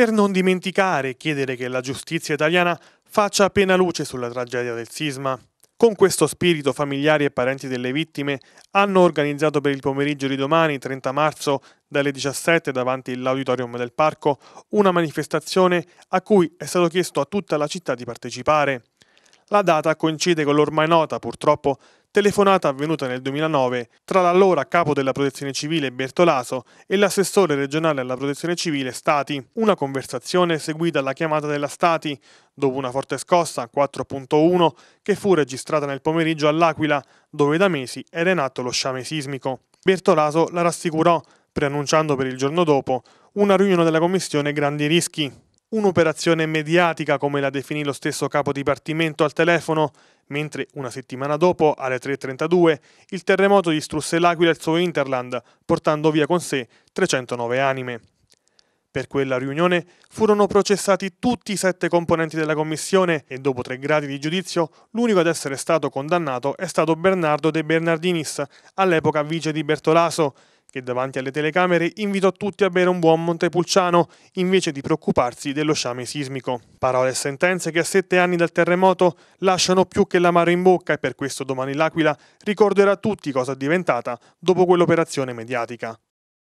Per non dimenticare e chiedere che la giustizia italiana faccia appena luce sulla tragedia del sisma. Con questo spirito familiari e parenti delle vittime hanno organizzato per il pomeriggio di domani, 30 marzo, dalle 17 davanti all'auditorium del parco, una manifestazione a cui è stato chiesto a tutta la città di partecipare. La data coincide con l'ormai nota, purtroppo, telefonata avvenuta nel 2009 tra l'allora capo della protezione civile Bertolaso e l'assessore regionale alla protezione civile Stati. Una conversazione seguita alla chiamata della Stati, dopo una forte scossa 4.1 che fu registrata nel pomeriggio all'Aquila, dove da mesi era in atto lo sciame sismico. Bertolaso la rassicurò, preannunciando per il giorno dopo una riunione della commissione Grandi Rischi, Un'operazione mediatica, come la definì lo stesso capo dipartimento al telefono, mentre una settimana dopo, alle 3.32, il terremoto distrusse l'Aquila e il suo Interland, portando via con sé 309 anime. Per quella riunione furono processati tutti i sette componenti della commissione e dopo tre gradi di giudizio l'unico ad essere stato condannato è stato Bernardo De Bernardinis, all'epoca vice di Bertolaso, che davanti alle telecamere invitò tutti a bere un buon Montepulciano invece di preoccuparsi dello sciame sismico. Parole e sentenze che a sette anni dal terremoto lasciano più che l'amaro in bocca e per questo domani l'Aquila ricorderà a tutti cosa è diventata dopo quell'operazione mediatica.